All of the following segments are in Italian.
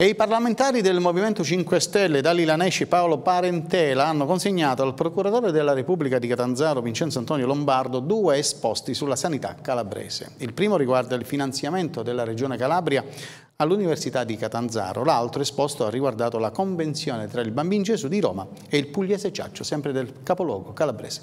E i parlamentari del Movimento 5 Stelle, Dalila Lanesci e Paolo Parentela, hanno consegnato al procuratore della Repubblica di Catanzaro, Vincenzo Antonio Lombardo, due esposti sulla sanità calabrese. Il primo riguarda il finanziamento della Regione Calabria all'Università di Catanzaro, l'altro esposto ha riguardato la convenzione tra il Bambin Gesù di Roma e il Pugliese Ciaccio, sempre del capoluogo calabrese.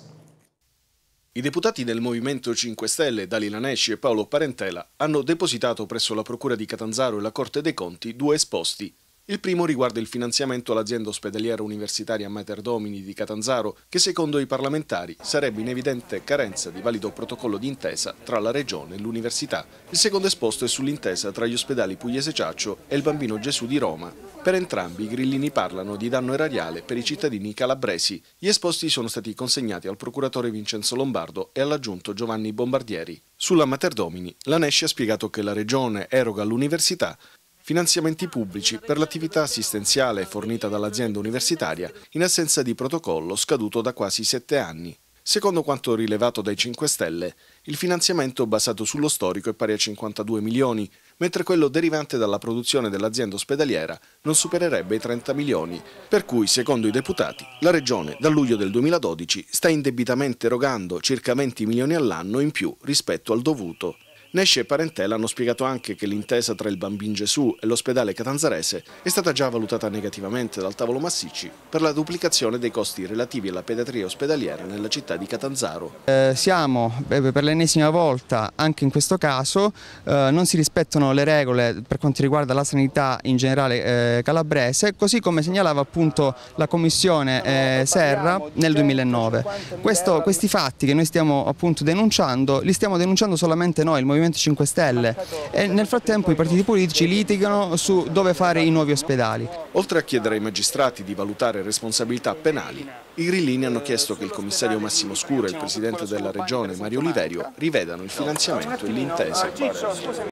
I deputati del Movimento 5 Stelle, Dalila Nesci e Paolo Parentela, hanno depositato presso la Procura di Catanzaro e la Corte dei Conti due esposti. Il primo riguarda il finanziamento all'azienda ospedaliera universitaria Mater Domini di Catanzaro, che secondo i parlamentari sarebbe in evidente carenza di valido protocollo d'intesa tra la Regione e l'Università. Il secondo esposto è sull'intesa tra gli ospedali Pugliese Ciaccio e il Bambino Gesù di Roma, per entrambi i grillini parlano di danno erariale per i cittadini calabresi. Gli esposti sono stati consegnati al procuratore Vincenzo Lombardo e all'aggiunto Giovanni Bombardieri. Sulla Mater Domini, Nesci ha spiegato che la Regione eroga all'Università finanziamenti pubblici per l'attività assistenziale fornita dall'azienda universitaria in assenza di protocollo scaduto da quasi sette anni. Secondo quanto rilevato dai 5 Stelle, il finanziamento basato sullo storico è pari a 52 milioni, mentre quello derivante dalla produzione dell'azienda ospedaliera non supererebbe i 30 milioni, per cui, secondo i deputati, la Regione dal luglio del 2012 sta indebitamente erogando circa 20 milioni all'anno in più rispetto al dovuto. Nesce e Parentella hanno spiegato anche che l'intesa tra il Bambin Gesù e l'ospedale catanzarese è stata già valutata negativamente dal tavolo Massicci per la duplicazione dei costi relativi alla pediatria ospedaliera nella città di Catanzaro. Eh, siamo eh, per l'ennesima volta, anche in questo caso, eh, non si rispettano le regole per quanto riguarda la sanità in generale eh, calabrese, così come segnalava appunto la Commissione eh, Serra nel 2009. Questo, questi fatti che noi stiamo appunto denunciando, li stiamo denunciando solamente noi, il Movimento Movimento 5 Stelle e nel frattempo i partiti politici litigano su dove fare i nuovi ospedali. Oltre a chiedere ai magistrati di valutare responsabilità penali, i grillini hanno chiesto che il commissario Massimo Scura e il presidente della regione Mario Oliverio rivedano il finanziamento e l'intesa.